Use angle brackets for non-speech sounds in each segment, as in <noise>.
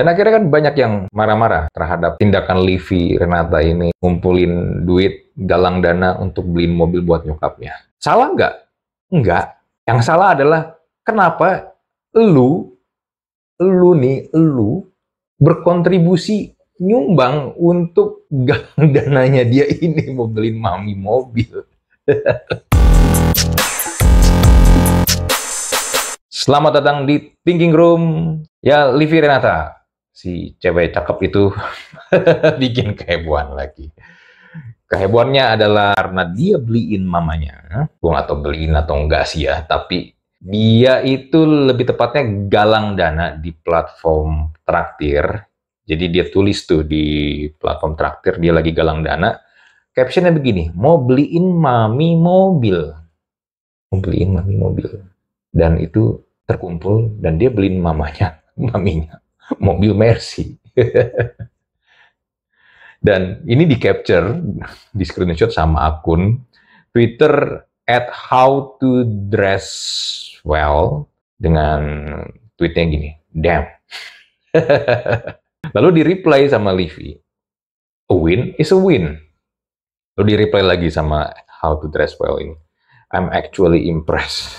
Dan akhirnya kan banyak yang marah-marah terhadap tindakan Livi Renata ini ngumpulin duit galang dana untuk beliin mobil buat nyokapnya. Salah nggak? Nggak. Yang salah adalah kenapa lu, lu nih, lu berkontribusi nyumbang untuk galang dananya dia ini mau beliin mami mobil. Selamat datang di Thinking Room. Ya, Livi Renata, si cewek cakep itu <laughs> bikin kehebohan lagi. Kehebohannya adalah karena dia beliin mamanya, gue atau beliin atau enggak sih ya, tapi dia itu lebih tepatnya galang dana di platform traktir. Jadi dia tulis tuh di platform traktir, dia lagi galang dana. Captionnya begini, mau beliin mami mobil. Mau beliin mami mobil. Dan itu terkumpul dan dia beliin mamanya, <laughs> maminya <laughs> mobil Mercy. <laughs> Dan ini di capture, di screenshot sama akun Twitter at how to dress well dengan tweetnya gini, damn. <laughs> Lalu di reply sama Livy, a win is a win. Lalu di reply lagi sama how to dress well ini, I'm actually impressed.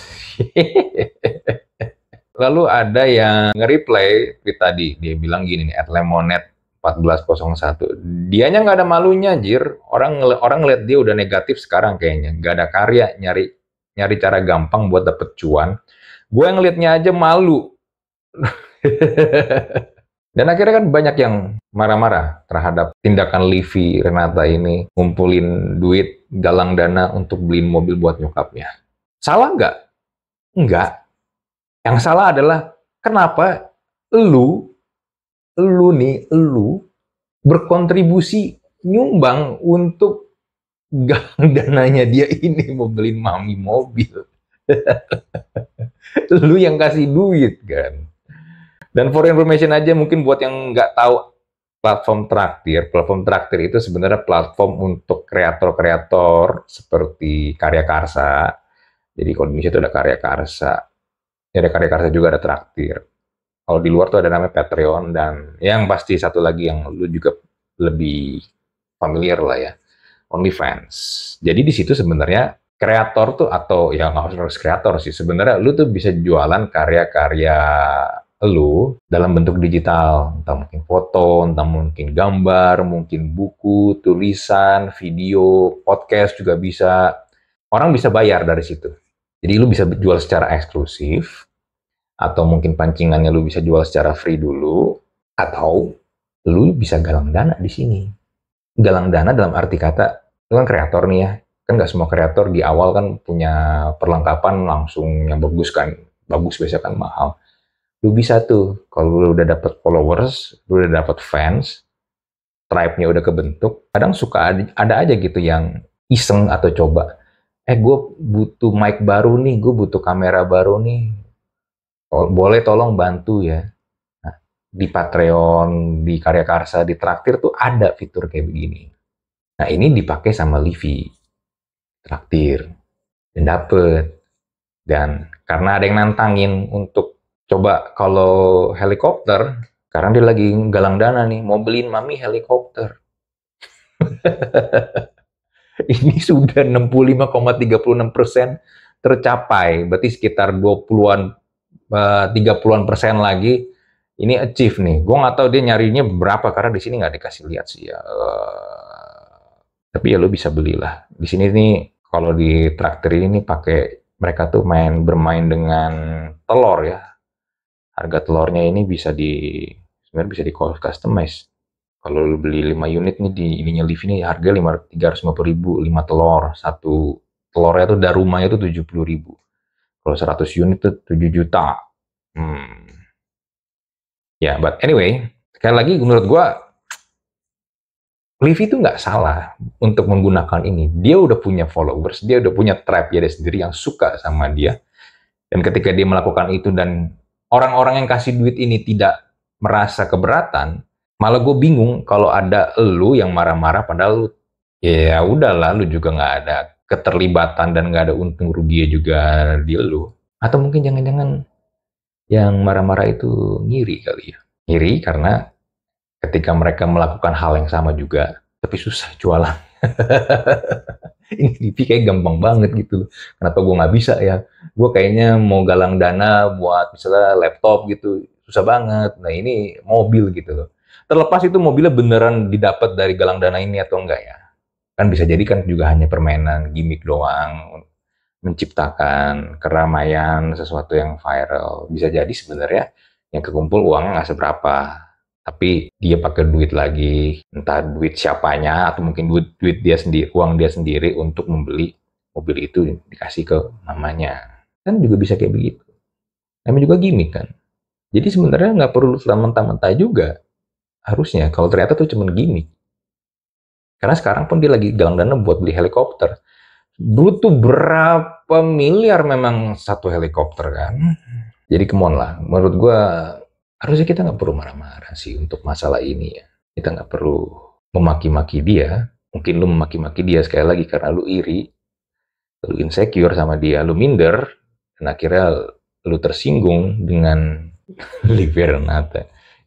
Lalu ada yang nge-reply tweet tadi, dia bilang gini nih, atlemonet 1401. Dianya nggak ada malunya, jir. Orang orang ngeliat dia udah negatif sekarang kayaknya. Nggak ada karya, nyari nyari cara gampang buat dapet cuan. Gue yang ngeliatnya aja malu. <laughs> Dan akhirnya kan banyak yang marah-marah terhadap tindakan Livi Renata ini ngumpulin duit galang dana untuk beliin mobil buat nyokapnya. Salah nggak? Nggak. Yang salah adalah kenapa lu, lu nih, lu berkontribusi nyumbang untuk gang dananya dia ini mau beliin mami mobil. <laughs> lu yang kasih duit kan. Dan for information aja mungkin buat yang nggak tahu platform traktir, platform traktir itu sebenarnya platform untuk kreator-kreator seperti Karya Karsa. Jadi kalau di Indonesia itu ada Karya Karsa, ya ada karya-karya juga ada traktir kalau di luar tuh ada namanya Patreon dan ya yang pasti satu lagi yang lu juga lebih familiar lah ya OnlyFans jadi di situ sebenarnya kreator tuh atau ya nggak harus kreator sih sebenarnya lu tuh bisa jualan karya-karya lu dalam bentuk digital entah mungkin foto entah mungkin gambar mungkin buku tulisan video podcast juga bisa orang bisa bayar dari situ jadi lu bisa jual secara eksklusif, atau mungkin pancingannya lu bisa jual secara free dulu, atau lu bisa galang dana di sini. Galang dana dalam arti kata, lu kan kreator nih ya, kan nggak semua kreator di awal kan punya perlengkapan langsung yang bagus kan, bagus biasanya kan mahal. Lu bisa tuh, kalau lu udah dapet followers, lu udah dapet fans, tribe-nya udah kebentuk, kadang suka ada aja gitu yang iseng atau coba eh gue butuh mic baru nih, gue butuh kamera baru nih, boleh tolong bantu ya. Nah, di Patreon, di Karya Karsa, di Traktir tuh ada fitur kayak begini. Nah ini dipakai sama Livi, Traktir, dan dapet. Dan karena ada yang nantangin untuk coba kalau helikopter, karena dia lagi galang dana nih, mau beliin mami helikopter. <laughs> <laughs> ini sudah 65,36 persen tercapai, berarti sekitar 20-an, 30-an eh, persen lagi ini achieve nih. Gue nggak tahu dia nyarinya berapa karena di sini nggak dikasih lihat sih ya. Eh, tapi ya lo bisa belilah. Di sini nih kalau di traktir ini pakai mereka tuh main bermain dengan telur ya. Harga telurnya ini bisa di sebenarnya bisa di customize kalau lu beli 5 unit nih di ininya live ini harga lima puluh ribu 5 telur satu telurnya tuh dari rumahnya tuh 70 ribu kalau 100 unit tuh 7 juta hmm. ya yeah, but anyway sekali lagi menurut gua Livi itu nggak salah untuk menggunakan ini. Dia udah punya followers, dia udah punya trap ya dia sendiri yang suka sama dia. Dan ketika dia melakukan itu dan orang-orang yang kasih duit ini tidak merasa keberatan, malah gue bingung kalau ada lu yang marah-marah padahal lu ya udahlah lu juga nggak ada keterlibatan dan nggak ada untung ruginya juga di lu atau mungkin jangan-jangan yang marah-marah itu ngiri kali ya ngiri karena ketika mereka melakukan hal yang sama juga tapi susah jualan <laughs> ini kayak gampang banget gitu loh. Kenapa gue nggak bisa ya? Gue kayaknya mau galang dana buat misalnya laptop gitu, susah banget. Nah ini mobil gitu loh Terlepas itu mobilnya beneran didapat dari galang dana ini atau enggak ya. Kan bisa jadi kan juga hanya permainan, gimmick doang menciptakan keramaian, sesuatu yang viral. Bisa jadi sebenarnya yang kekumpul uangnya nggak seberapa. Tapi dia pakai duit lagi, entah duit siapanya atau mungkin duit duit dia sendiri, uang dia sendiri untuk membeli mobil itu dikasih ke mamanya. Kan juga bisa kayak begitu. Namanya juga gimmick kan. Jadi sebenarnya nggak perlu mentah-mentah juga. Harusnya, kalau ternyata tuh cuman gini Karena sekarang pun dia lagi galang dana buat beli helikopter. Butuh berapa miliar memang satu helikopter kan? Mm-hmm. Jadi kemon lah, menurut gua harusnya kita nggak perlu marah-marah sih untuk masalah ini ya. Kita nggak perlu memaki-maki dia. Mungkin lu memaki-maki dia sekali lagi karena lu iri, lu insecure sama dia, lu minder, dan akhirnya lu tersinggung dengan <laughs> Livi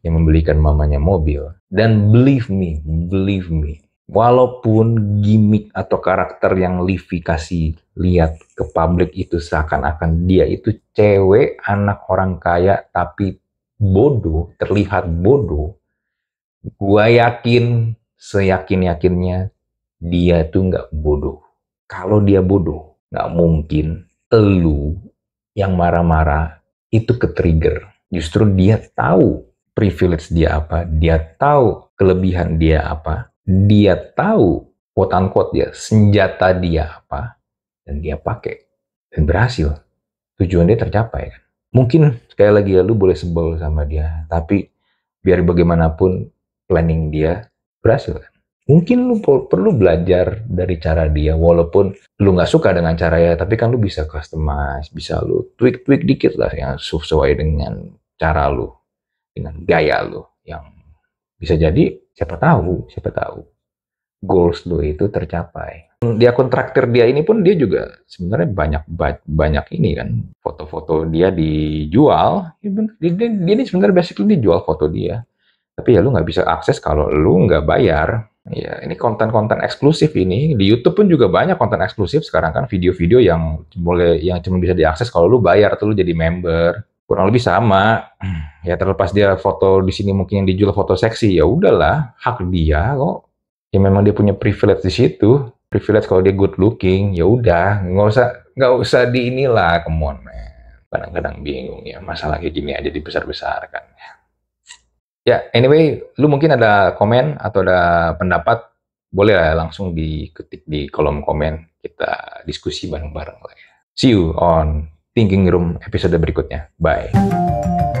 yang membelikan mamanya mobil. Dan believe me, believe me, walaupun gimmick atau karakter yang Livi kasih lihat ke publik itu seakan-akan dia itu cewek anak orang kaya tapi bodoh, terlihat bodoh, gua yakin seyakin-yakinnya dia itu nggak bodoh. Kalau dia bodoh, nggak mungkin elu yang marah-marah itu ke trigger. Justru dia tahu privilege dia apa, dia tahu kelebihan dia apa, dia tahu quote unquote dia senjata dia apa dan dia pakai dan berhasil. Tujuan dia tercapai kan. Mungkin sekali lagi ya lu boleh sebel sama dia, tapi biar bagaimanapun planning dia berhasil kan. Mungkin lu perlu belajar dari cara dia, walaupun lu nggak suka dengan caranya, tapi kan lu bisa customize, bisa lu tweak-tweak dikit lah yang sesuai dengan cara lu dengan gaya lo yang bisa jadi siapa tahu siapa tahu goals lo itu tercapai dia kontraktor dia ini pun dia juga sebenarnya banyak banyak ini kan foto-foto dia dijual ya dia, dia, dia ini sebenarnya basically dijual foto dia tapi ya lu nggak bisa akses kalau lu nggak bayar ya ini konten-konten eksklusif ini di YouTube pun juga banyak konten eksklusif sekarang kan video-video yang boleh yang cuma bisa diakses kalau lu bayar atau lu jadi member kurang lebih sama ya terlepas dia foto di sini mungkin yang dijual foto seksi ya udahlah hak dia kok ya memang dia punya privilege di situ privilege kalau dia good looking ya udah nggak usah nggak usah di inilah come kadang-kadang bingung ya masalah kayak gini aja dibesar-besarkan ya. ya anyway lu mungkin ada komen atau ada pendapat boleh lah langsung diketik di kolom komen kita diskusi bareng-bareng lah ya see you on Thinking Room episode berikutnya. Bye.